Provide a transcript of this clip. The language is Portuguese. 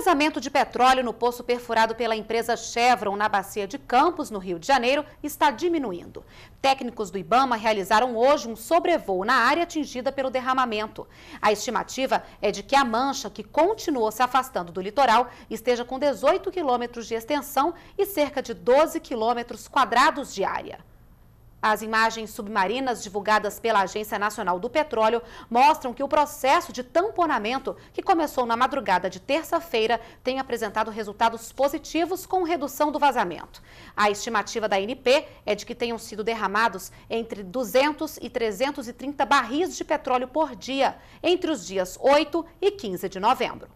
vazamento de petróleo no poço perfurado pela empresa Chevron na bacia de Campos, no Rio de Janeiro, está diminuindo. Técnicos do Ibama realizaram hoje um sobrevoo na área atingida pelo derramamento. A estimativa é de que a mancha, que continua se afastando do litoral, esteja com 18 quilômetros de extensão e cerca de 12 quilômetros quadrados de área. As imagens submarinas divulgadas pela Agência Nacional do Petróleo mostram que o processo de tamponamento, que começou na madrugada de terça-feira, tem apresentado resultados positivos com redução do vazamento. A estimativa da INP é de que tenham sido derramados entre 200 e 330 barris de petróleo por dia, entre os dias 8 e 15 de novembro.